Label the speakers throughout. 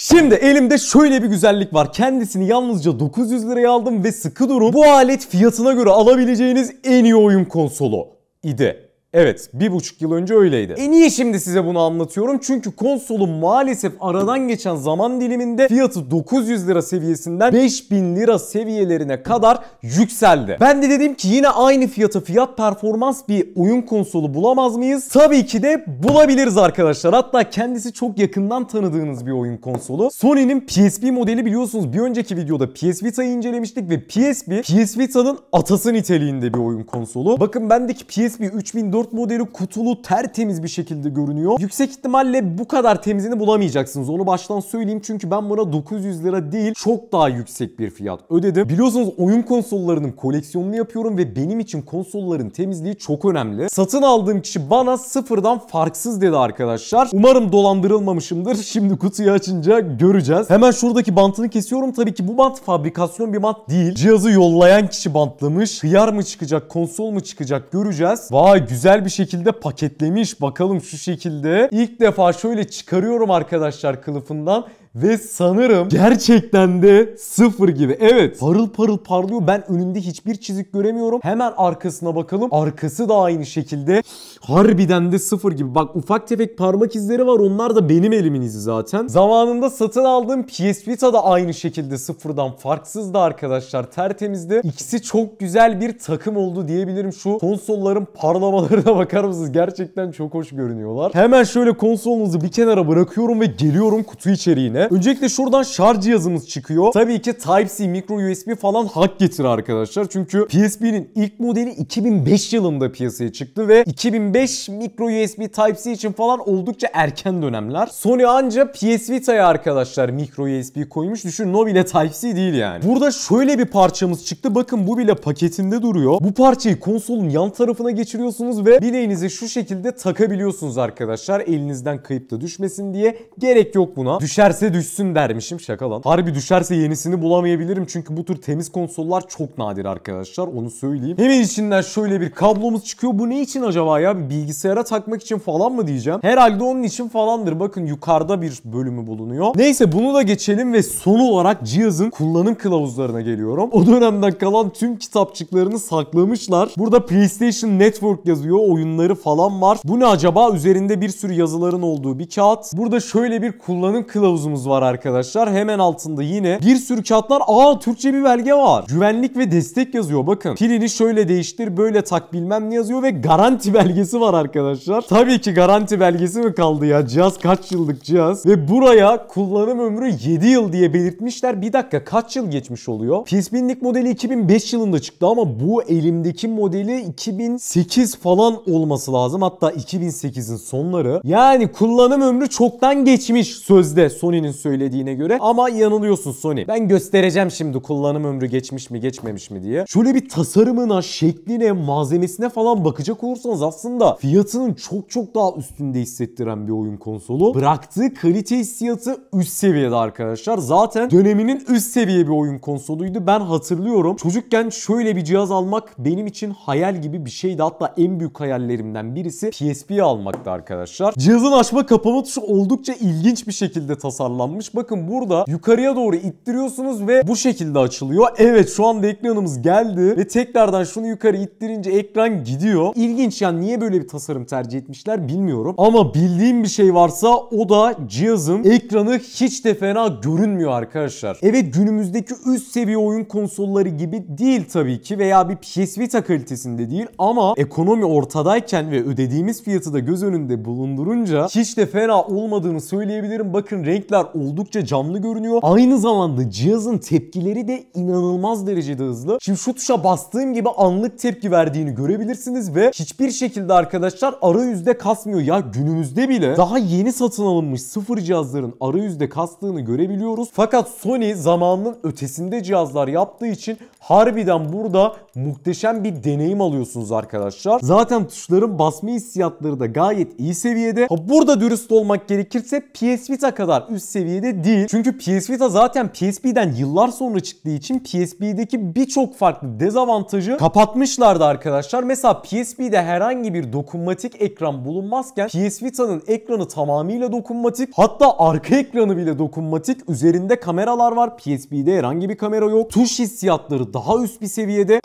Speaker 1: Şimdi elimde şöyle bir güzellik var. Kendisini yalnızca 900 liraya aldım ve sıkı durun. Bu alet fiyatına göre alabileceğiniz en iyi oyun konsolu idi. Evet bir buçuk yıl önce öyleydi. E niye şimdi size bunu anlatıyorum? Çünkü konsolu maalesef aradan geçen zaman diliminde fiyatı 900 lira seviyesinden 5000 lira seviyelerine kadar yükseldi. Ben de dedim ki yine aynı fiyata fiyat performans bir oyun konsolu bulamaz mıyız? Tabii ki de bulabiliriz arkadaşlar. Hatta kendisi çok yakından tanıdığınız bir oyun konsolu. Sony'nin PSP modeli biliyorsunuz bir önceki videoda PS Vita'yı incelemiştik ve PSP, PS Vita'nın atası niteliğinde bir oyun konsolu. Bakın bendeki PSP 3000 4 modeli kutulu tertemiz bir şekilde görünüyor. Yüksek ihtimalle bu kadar temizini bulamayacaksınız. Onu baştan söyleyeyim çünkü ben buna 900 lira değil çok daha yüksek bir fiyat ödedim. Biliyorsunuz oyun konsollarının koleksiyonunu yapıyorum ve benim için konsolların temizliği çok önemli. Satın aldığım kişi bana sıfırdan farksız dedi arkadaşlar. Umarım dolandırılmamışımdır. Şimdi kutuyu açınca göreceğiz. Hemen şuradaki bantını kesiyorum. Tabii ki bu bant fabrikasyon bir bant değil. Cihazı yollayan kişi bantlamış. Hıyar mı çıkacak, konsol mu çıkacak göreceğiz. Vay güzel güzel bir şekilde paketlemiş. Bakalım şu şekilde. İlk defa şöyle çıkarıyorum arkadaşlar kılıfından. Ve sanırım gerçekten de sıfır gibi. Evet parıl parıl parlıyor. Ben önünde hiçbir çizik göremiyorum. Hemen arkasına bakalım. Arkası da aynı şekilde. Harbiden de sıfır gibi. Bak ufak tefek parmak izleri var. Onlar da benim elimin izi zaten. Zamanında satın aldığım PS Vita da aynı şekilde sıfırdan farksızdı arkadaşlar. Tertemizdi. İkisi çok güzel bir takım oldu diyebilirim. Şu konsolların parlamalarına bakar mısınız? Gerçekten çok hoş görünüyorlar. Hemen şöyle konsolunuzu bir kenara bırakıyorum ve geliyorum kutu içeriğine tane. Öncelikle şuradan şarj cihazımız çıkıyor. Tabii ki Type-C, micro USB falan hak getir arkadaşlar. Çünkü PSP'nin ilk modeli 2005 yılında piyasaya çıktı ve 2005 micro USB Type-C için falan oldukça erken dönemler. Sony anca PS Vita'ya arkadaşlar micro USB koymuş. Düşün o bile Type-C değil yani. Burada şöyle bir parçamız çıktı. Bakın bu bile paketinde duruyor. Bu parçayı konsolun yan tarafına geçiriyorsunuz ve bileğinize şu şekilde takabiliyorsunuz arkadaşlar. Elinizden kayıp da düşmesin diye. Gerek yok buna. Düşerse bize düşsün dermişim şaka lan. Harbi düşerse yenisini bulamayabilirim çünkü bu tür temiz konsollar çok nadir arkadaşlar onu söyleyeyim. Hemen içinden şöyle bir kablomuz çıkıyor. Bu ne için acaba ya? Bir bilgisayara takmak için falan mı diyeceğim? Herhalde onun için falandır. Bakın yukarıda bir bölümü bulunuyor. Neyse bunu da geçelim ve son olarak cihazın kullanım kılavuzlarına geliyorum. O dönemden kalan tüm kitapçıklarını saklamışlar. Burada PlayStation Network yazıyor. Oyunları falan var. Bu ne acaba? Üzerinde bir sürü yazıların olduğu bir kağıt. Burada şöyle bir kullanım kılavuzumuz videomuz var arkadaşlar. Hemen altında yine bir sürü kağıtlar. Aa Türkçe bir belge var. Güvenlik ve destek yazıyor bakın. Pilini şöyle değiştir böyle tak bilmem ne yazıyor ve garanti belgesi var arkadaşlar. Tabii ki garanti belgesi mi kaldı ya? Cihaz kaç yıllık cihaz? Ve buraya kullanım ömrü 7 yıl diye belirtmişler. Bir dakika kaç yıl geçmiş oluyor? PSP'lik modeli 2005 yılında çıktı ama bu elimdeki modeli 2008 falan olması lazım. Hatta 2008'in sonları. Yani kullanım ömrü çoktan geçmiş sözde Sony'nin Sony'nin söylediğine göre ama yanılıyorsun Sony. Ben göstereceğim şimdi kullanım ömrü geçmiş mi geçmemiş mi diye. Şöyle bir tasarımına, şekline, malzemesine falan bakacak olursanız aslında fiyatının çok çok daha üstünde hissettiren bir oyun konsolu. Bıraktığı kalite hissiyatı üst seviyede arkadaşlar. Zaten döneminin üst seviye bir oyun konsoluydu. Ben hatırlıyorum. Çocukken şöyle bir cihaz almak benim için hayal gibi bir şeydi. Hatta en büyük hayallerimden birisi PSP'yi almaktı arkadaşlar. Cihazın açma kapama tuşu oldukça ilginç bir şekilde tasarlanmış ayarlanmış. Bakın burada yukarıya doğru ittiriyorsunuz ve bu şekilde açılıyor. Evet şu anda ekranımız geldi ve tekrardan şunu yukarı ittirince ekran gidiyor. İlginç yani niye böyle bir tasarım tercih etmişler bilmiyorum. Ama bildiğim bir şey varsa o da cihazın ekranı hiç de fena görünmüyor arkadaşlar. Evet günümüzdeki üst seviye oyun konsolları gibi değil tabii ki veya bir PS Vita kalitesinde değil ama ekonomi ortadayken ve ödediğimiz fiyatı da göz önünde bulundurunca hiç de fena olmadığını söyleyebilirim. Bakın renkler oldukça canlı görünüyor. Aynı zamanda cihazın tepkileri de inanılmaz derecede hızlı. Şimdi şu tuşa bastığım gibi anlık tepki verdiğini görebilirsiniz ve hiçbir şekilde arkadaşlar arayüzde kasmıyor. Ya günümüzde bile daha yeni satın alınmış sıfır cihazların arayüzde kastığını görebiliyoruz. Fakat Sony zamanının ötesinde cihazlar yaptığı için harbiden burada muhteşem bir deneyim alıyorsunuz arkadaşlar. Zaten tuşların basma hissiyatları da gayet iyi seviyede. Ha burada dürüst olmak gerekirse PS Vita kadar üst seviyede değil. Çünkü PS Vita zaten PSP'den yıllar sonra çıktığı için PSP'deki birçok farklı dezavantajı kapatmışlardı arkadaşlar. Mesela PSP'de herhangi bir dokunmatik ekran bulunmazken PS Vita'nın ekranı tamamıyla dokunmatik. Hatta arka ekranı bile dokunmatik. Üzerinde kameralar var. PSP'de herhangi bir kamera yok. Tuş hissiyatları daha üst bir seviyede.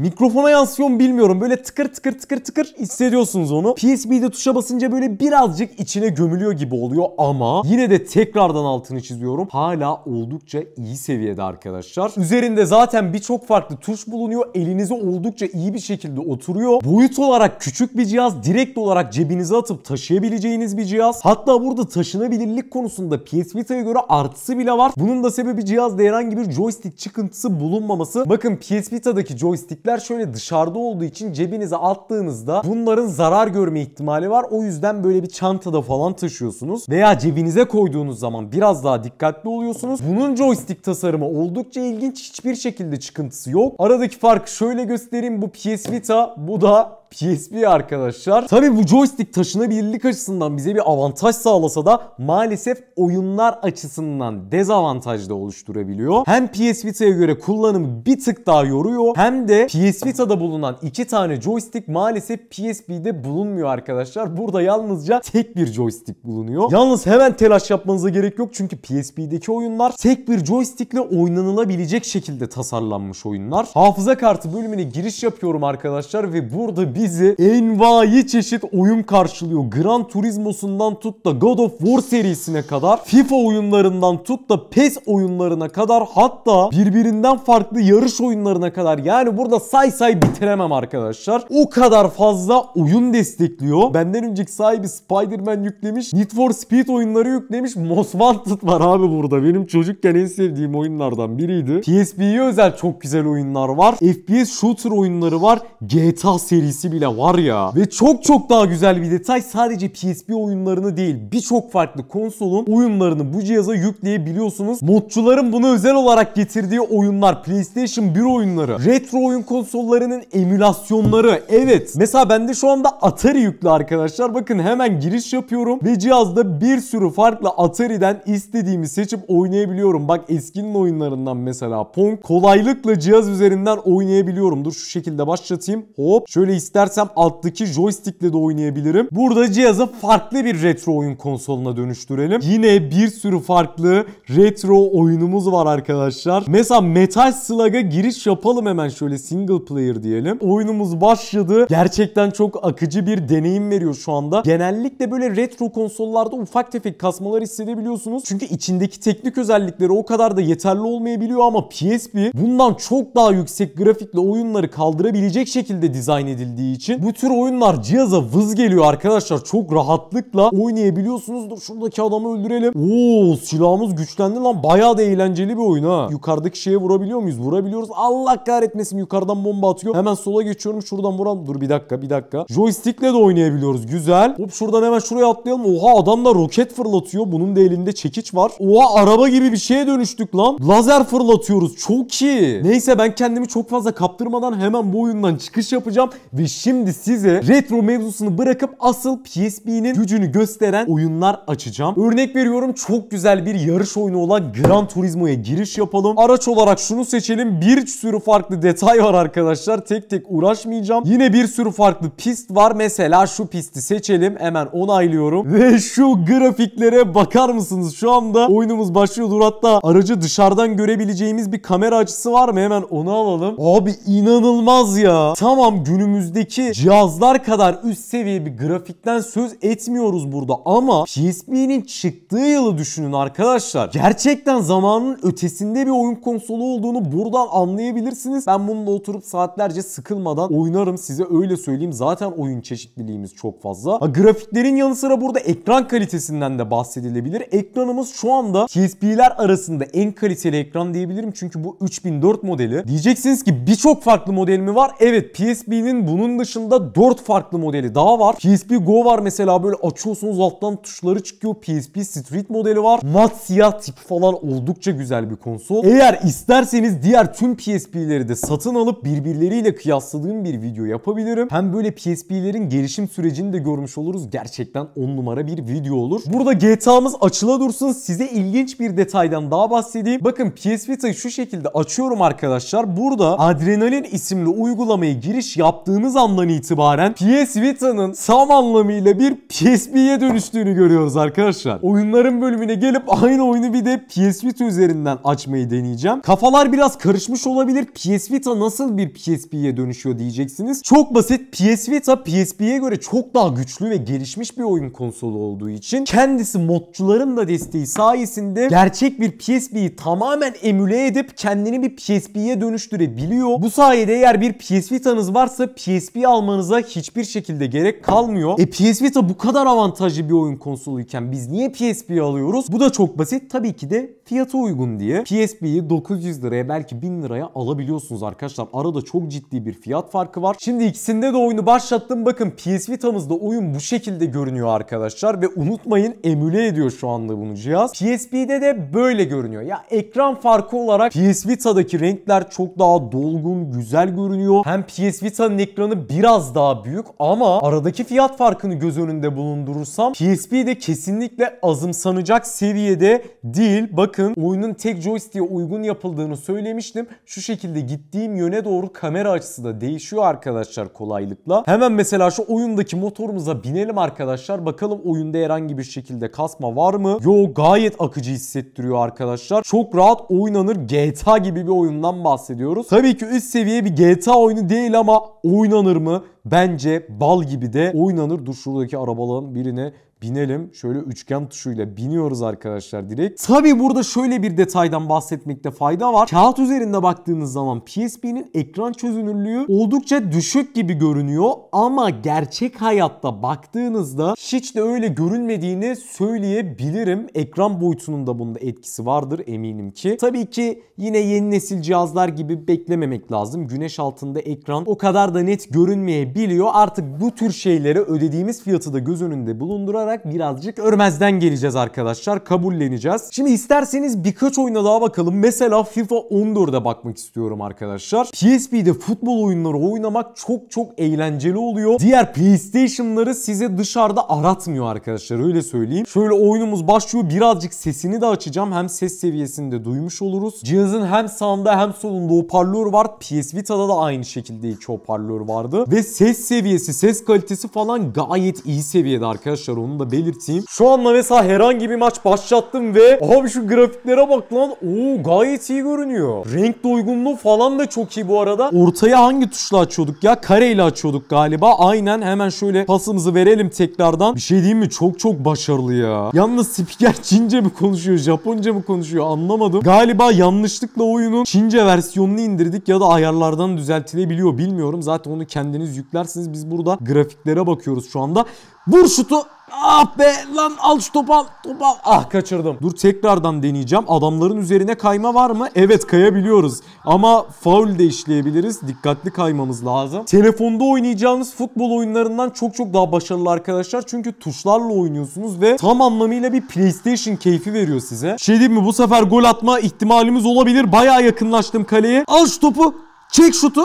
Speaker 1: Mikrofona yansıyor mu bilmiyorum. Böyle tıkır tıkır tıkır tıkır hissediyorsunuz onu. PSP'de tuşa basınca böyle birazcık içine gömülüyor gibi oluyor ama yine de tekrardan altını çiziyorum. Hala oldukça iyi seviyede arkadaşlar. Üzerinde zaten birçok farklı tuş bulunuyor. Elinize oldukça iyi bir şekilde oturuyor. Boyut olarak küçük bir cihaz. Direkt olarak cebinize atıp taşıyabileceğiniz bir cihaz. Hatta burada taşınabilirlik konusunda PS Vita'ya göre artısı bile var. Bunun da sebebi cihazda herhangi bir joystick çıkıntısı bulunmaması. Bakın PS Vita'daki joystickler ipler şöyle dışarıda olduğu için cebinize attığınızda bunların zarar görme ihtimali var. O yüzden böyle bir çantada falan taşıyorsunuz. Veya cebinize koyduğunuz zaman biraz daha dikkatli oluyorsunuz. Bunun joystick tasarımı oldukça ilginç. Hiçbir şekilde çıkıntısı yok. Aradaki farkı şöyle göstereyim. Bu PS Vita, bu da PSP arkadaşlar. Tabi bu joystick taşınabilirlik açısından bize bir avantaj sağlasa da maalesef oyunlar açısından dezavantaj da oluşturabiliyor. Hem PS Vita'ya göre kullanımı bir tık daha yoruyor hem de PS Vita'da bulunan iki tane joystick maalesef PSP'de bulunmuyor arkadaşlar. Burada yalnızca tek bir joystick bulunuyor. Yalnız hemen telaş yapmanıza gerek yok çünkü PSP'deki oyunlar tek bir joystickle oynanılabilecek şekilde tasarlanmış oyunlar. Hafıza kartı bölümüne giriş yapıyorum arkadaşlar ve burada bir bizi envai çeşit oyun karşılıyor. Gran Turismo'sundan tut da God of War serisine kadar, FIFA oyunlarından tut da PES oyunlarına kadar hatta birbirinden farklı yarış oyunlarına kadar yani burada say say bitiremem arkadaşlar. O kadar fazla oyun destekliyor. Benden önceki sahibi Spider-Man yüklemiş, Need for Speed oyunları yüklemiş, Most Wanted var abi burada. Benim çocukken en sevdiğim oyunlardan biriydi. PSP'ye özel çok güzel oyunlar var. FPS shooter oyunları var. GTA serisi girişi bile var ya. Ve çok çok daha güzel bir detay sadece PSP oyunlarını değil birçok farklı konsolun oyunlarını bu cihaza yükleyebiliyorsunuz. Modcuların bunu özel olarak getirdiği oyunlar PlayStation 1 oyunları, retro oyun konsollarının emülasyonları. Evet mesela bende şu anda Atari yüklü arkadaşlar. Bakın hemen giriş yapıyorum ve cihazda bir sürü farklı Atari'den istediğimi seçip oynayabiliyorum. Bak eskinin oyunlarından mesela Pong kolaylıkla cihaz üzerinden oynayabiliyorum. Dur şu şekilde başlatayım. Hop şöyle ister istersem alttaki joystickle de oynayabilirim. Burada cihazı farklı bir retro oyun konsoluna dönüştürelim. Yine bir sürü farklı retro oyunumuz var arkadaşlar. Mesela Metal Slug'a giriş yapalım hemen şöyle single player diyelim. Oyunumuz başladı. Gerçekten çok akıcı bir deneyim veriyor şu anda. Genellikle böyle retro konsollarda ufak tefek kasmalar hissedebiliyorsunuz. Çünkü içindeki teknik özellikleri o kadar da yeterli olmayabiliyor ama PSP bundan çok daha yüksek grafikle oyunları kaldırabilecek şekilde dizayn edildiği ettiği için bu tür oyunlar cihaza vız geliyor arkadaşlar. Çok rahatlıkla oynayabiliyorsunuz. Dur şuradaki adamı öldürelim. Oo silahımız güçlendi lan. Bayağı da eğlenceli bir oyun ha. Yukarıdaki şeye vurabiliyor muyuz? Vurabiliyoruz. Allah kahretmesin yukarıdan bomba atıyor. Hemen sola geçiyorum. Şuradan vuran. Dur bir dakika bir dakika. Joystick'le de oynayabiliyoruz. Güzel. Hop şuradan hemen şuraya atlayalım. Oha adam da roket fırlatıyor. Bunun da elinde çekiç var. Oha araba gibi bir şeye dönüştük lan. Lazer fırlatıyoruz. Çok iyi. Neyse ben kendimi çok fazla kaptırmadan hemen bu oyundan çıkış yapacağım. Ve Şimdi size retro mevzusunu bırakıp asıl PSP'nin gücünü gösteren oyunlar açacağım. Örnek veriyorum çok güzel bir yarış oyunu olan Gran Turismo'ya giriş yapalım. Araç olarak şunu seçelim. Bir sürü farklı detay var arkadaşlar. Tek tek uğraşmayacağım. Yine bir sürü farklı pist var. Mesela şu pisti seçelim. Hemen onaylıyorum. Ve şu grafiklere bakar mısınız? Şu anda oyunumuz başlıyordur. Hatta aracı dışarıdan görebileceğimiz bir kamera açısı var mı? Hemen onu alalım. Abi inanılmaz ya. Tamam günümüzdeki elimizdeki cihazlar kadar üst seviye bir grafikten söz etmiyoruz burada ama PSP'nin çıktığı yılı düşünün arkadaşlar. Gerçekten zamanın ötesinde bir oyun konsolu olduğunu buradan anlayabilirsiniz. Ben bununla oturup saatlerce sıkılmadan oynarım size öyle söyleyeyim. Zaten oyun çeşitliliğimiz çok fazla. Ha, grafiklerin yanı sıra burada ekran kalitesinden de bahsedilebilir. Ekranımız şu anda PSP'ler arasında en kaliteli ekran diyebilirim çünkü bu 3004 modeli. Diyeceksiniz ki birçok farklı model mi var? Evet PSP'nin bunun bunun dışında 4 farklı modeli daha var. PSP Go var mesela böyle açıyorsunuz alttan tuşları çıkıyor. PSP Street modeli var. Mat siyah tipi falan oldukça güzel bir konsol. Eğer isterseniz diğer tüm PSP'leri de satın alıp birbirleriyle kıyasladığım bir video yapabilirim. Hem böyle PSP'lerin gelişim sürecini de görmüş oluruz. Gerçekten 10 numara bir video olur. Burada GTA'mız açıla dursun. Size ilginç bir detaydan daha bahsedeyim. Bakın PS Vita'yı şu şekilde açıyorum arkadaşlar. Burada Adrenalin isimli uygulamayı giriş yaptığınız andan itibaren PS Vita'nın sam anlamıyla bir PSP'ye dönüştüğünü görüyoruz arkadaşlar. Oyunların bölümüne gelip aynı oyunu bir de PS Vita üzerinden açmayı deneyeceğim. Kafalar biraz karışmış olabilir. PS Vita nasıl bir PSP'ye dönüşüyor diyeceksiniz. Çok basit. PS Vita PSP'ye göre çok daha güçlü ve gelişmiş bir oyun konsolu olduğu için kendisi modcuların da desteği sayesinde gerçek bir PSP'yi tamamen emüle edip kendini bir PSP'ye dönüştürebiliyor. Bu sayede eğer bir PS Vita'nız varsa PS PSP almanıza hiçbir şekilde gerek kalmıyor. E PS Vita bu kadar avantajlı bir oyun konsoluyken biz niye PSP alıyoruz? Bu da çok basit. Tabii ki de fiyatı uygun diye. PSP'yi 900 liraya belki 1000 liraya alabiliyorsunuz arkadaşlar. Arada çok ciddi bir fiyat farkı var. Şimdi ikisinde de oyunu başlattım. Bakın PS Vita'mızda oyun bu şekilde görünüyor arkadaşlar ve unutmayın emüle ediyor şu anda bunu cihaz. PSP'de de böyle görünüyor. Ya ekran farkı olarak PS Vita'daki renkler çok daha dolgun, güzel görünüyor. Hem PS Vita'nın ekranı biraz daha büyük ama aradaki fiyat farkını göz önünde bulundurursam PSP'de kesinlikle azımsanacak seviyede değil. Bakın oyunun tek joystick'e uygun yapıldığını söylemiştim. Şu şekilde gittiğim yöne doğru kamera açısı da değişiyor arkadaşlar kolaylıkla. Hemen mesela şu oyundaki motorumuza binelim arkadaşlar. Bakalım oyunda herhangi bir şekilde kasma var mı? Yo gayet akıcı hissettiriyor arkadaşlar. Çok rahat oynanır GTA gibi bir oyundan bahsediyoruz. Tabii ki üst seviye bir GTA oyunu değil ama oynanır oynanır mı? Bence bal gibi de oynanır. Dur şuradaki arabaların birine binelim. Şöyle üçgen tuşuyla biniyoruz arkadaşlar direkt. Tabi burada şöyle bir detaydan bahsetmekte fayda var. Kağıt üzerinde baktığınız zaman PSP'nin ekran çözünürlüğü oldukça düşük gibi görünüyor ama gerçek hayatta baktığınızda hiç de öyle görünmediğini söyleyebilirim. Ekran boyutunun da bunda etkisi vardır eminim ki. Tabii ki yine yeni nesil cihazlar gibi beklememek lazım. Güneş altında ekran o kadar da net görünmeyebiliyor. Artık bu tür şeylere ödediğimiz fiyatı da göz önünde bulundurarak olarak birazcık örmezden geleceğiz arkadaşlar. Kabulleneceğiz. Şimdi isterseniz birkaç oyuna daha bakalım. Mesela FIFA 14'e bakmak istiyorum arkadaşlar. PSP'de futbol oyunları oynamak çok çok eğlenceli oluyor. Diğer PlayStation'ları size dışarıda aratmıyor arkadaşlar öyle söyleyeyim. Şöyle oyunumuz başlıyor. Birazcık sesini de açacağım. Hem ses seviyesinde duymuş oluruz. Cihazın hem sağında hem solunda hoparlör var. PS Vita'da da aynı şekilde iki hoparlör vardı. Ve ses seviyesi, ses kalitesi falan gayet iyi seviyede arkadaşlar. Onu da belirteyim. Şu anda mesela herhangi bir maç başlattım ve abi şu grafiklere bak lan. Oo gayet iyi görünüyor. Renk doygunluğu falan da çok iyi bu arada. Ortaya hangi tuşla açıyorduk ya? Kareyle açıyorduk galiba. Aynen hemen şöyle pasımızı verelim tekrardan. Bir şey diyeyim mi? Çok çok başarılı ya. Yalnız spiker Çince mi konuşuyor? Japonca mı konuşuyor? Anlamadım. Galiba yanlışlıkla oyunun Çince versiyonunu indirdik ya da ayarlardan düzeltilebiliyor. Bilmiyorum. Zaten onu kendiniz yüklersiniz. Biz burada grafiklere bakıyoruz şu anda. Vur şutu. Ah be lan al şu topu al. Topu al. Ah kaçırdım. Dur tekrardan deneyeceğim. Adamların üzerine kayma var mı? Evet kayabiliyoruz. Ama faul de işleyebiliriz. Dikkatli kaymamız lazım. Telefonda oynayacağınız futbol oyunlarından çok çok daha başarılı arkadaşlar. Çünkü tuşlarla oynuyorsunuz ve tam anlamıyla bir PlayStation keyfi veriyor size. Şey diyeyim mi bu sefer gol atma ihtimalimiz olabilir. Baya yakınlaştım kaleye. Al şu topu. Çek şutu.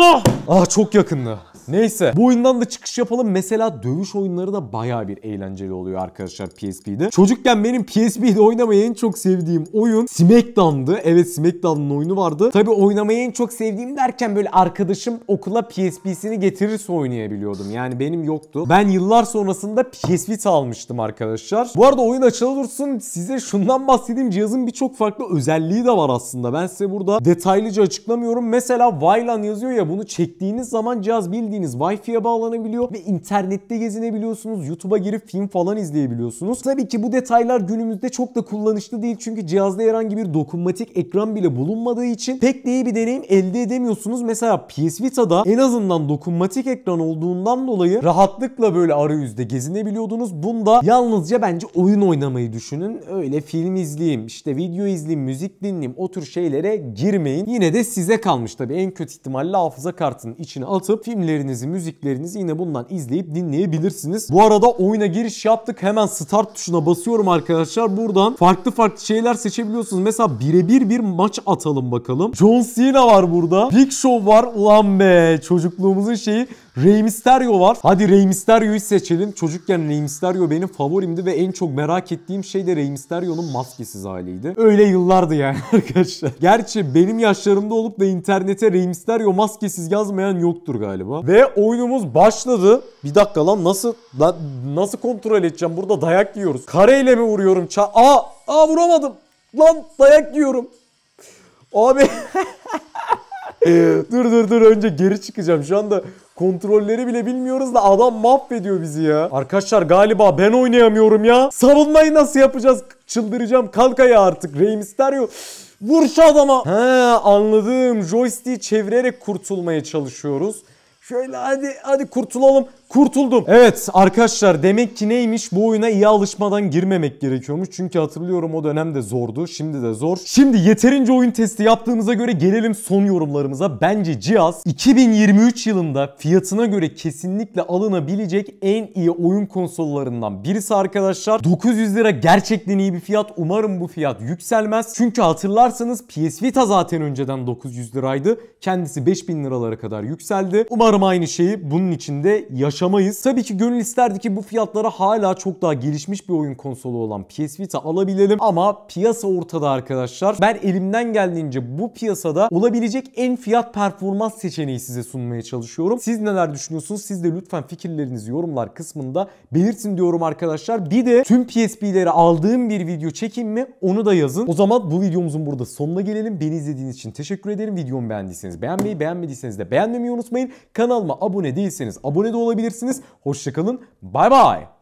Speaker 1: Ah, ah çok yakındı. Neyse bu oyundan da çıkış yapalım. Mesela dövüş oyunları da baya bir eğlenceli oluyor arkadaşlar PSP'de. Çocukken benim PSP'de oynamayı en çok sevdiğim oyun SmackDown'dı. Evet SmackDown'ın oyunu vardı. Tabi oynamayı en çok sevdiğim derken böyle arkadaşım okula PSP'sini getirirse oynayabiliyordum. Yani benim yoktu. Ben yıllar sonrasında PS almıştım arkadaşlar. Bu arada oyun açılı dursun size şundan bahsedeyim. Cihazın birçok farklı özelliği de var aslında. Ben size burada detaylıca açıklamıyorum. Mesela Wayland yazıyor ya bunu çektiğiniz zaman cihaz bildiğin istediğiniz Wi-Fi'ye bağlanabiliyor ve internette gezinebiliyorsunuz. YouTube'a girip film falan izleyebiliyorsunuz. Tabii ki bu detaylar günümüzde çok da kullanışlı değil çünkü cihazda herhangi bir dokunmatik ekran bile bulunmadığı için pek de iyi bir deneyim elde edemiyorsunuz. Mesela PS Vita'da en azından dokunmatik ekran olduğundan dolayı rahatlıkla böyle arayüzde gezinebiliyordunuz. Bunda yalnızca bence oyun oynamayı düşünün. Öyle film izleyeyim, işte video izleyeyim, müzik dinleyeyim o tür şeylere girmeyin. Yine de size kalmış tabii. En kötü ihtimalle hafıza kartının içine atıp filmlerini haberlerinizi, müziklerinizi yine bundan izleyip dinleyebilirsiniz. Bu arada oyuna giriş yaptık. Hemen start tuşuna basıyorum arkadaşlar. Buradan farklı farklı şeyler seçebiliyorsunuz. Mesela birebir bir maç atalım bakalım. John Cena var burada. Big Show var. Ulan be çocukluğumuzun şeyi. Rey Mysterio var. Hadi Rey Mysterio'yu seçelim. Çocukken Rey Mysterio benim favorimdi ve en çok merak ettiğim şey de Rey Mysterio'nun maskesiz haliydi. Öyle yıllardı yani arkadaşlar. Gerçi benim yaşlarımda olup da internete Rey Mysterio maskesiz yazmayan yoktur galiba. Ve oyunumuz başladı. Bir dakika lan nasıl lan nasıl kontrol edeceğim? Burada dayak yiyoruz. Kareyle mi vuruyorum? Ça aa, aa vuramadım. Lan dayak yiyorum. Abi dur dur dur önce geri çıkacağım. Şu anda Kontrolleri bile bilmiyoruz da adam mahvediyor bizi ya. Arkadaşlar galiba ben oynayamıyorum ya. Savunmayı nasıl yapacağız? Çıldıracağım. kalkaya artık. Rey Mysterio. Vur şu adama. He anladım. Joystick'i çevirerek kurtulmaya çalışıyoruz. Şöyle hadi hadi kurtulalım kurtuldum. Evet arkadaşlar demek ki neymiş bu oyuna iyi alışmadan girmemek gerekiyormuş. Çünkü hatırlıyorum o dönemde zordu. Şimdi de zor. Şimdi yeterince oyun testi yaptığımıza göre gelelim son yorumlarımıza. Bence cihaz 2023 yılında fiyatına göre kesinlikle alınabilecek en iyi oyun konsollarından birisi arkadaşlar. 900 lira gerçekten iyi bir fiyat. Umarım bu fiyat yükselmez. Çünkü hatırlarsanız PS Vita zaten önceden 900 liraydı. Kendisi 5000 liralara kadar yükseldi. Umarım aynı şeyi bunun içinde yaşayacağız ulaşamayız. Tabii ki gönül isterdi ki bu fiyatlara hala çok daha gelişmiş bir oyun konsolu olan PS Vita alabilelim ama piyasa ortada arkadaşlar. Ben elimden geldiğince bu piyasada olabilecek en fiyat performans seçeneği size sunmaya çalışıyorum. Siz neler düşünüyorsunuz? Siz de lütfen fikirlerinizi yorumlar kısmında belirtin diyorum arkadaşlar. Bir de tüm PSP'leri aldığım bir video çekeyim mi? Onu da yazın. O zaman bu videomuzun burada sonuna gelelim. Beni izlediğiniz için teşekkür ederim. Videomu beğendiyseniz beğenmeyi, beğenmediyseniz de beğenmemeyi unutmayın. Kanalıma abone değilseniz abone de olabilirsiniz yapabilirsiniz. Hoşçakalın. Bay bay.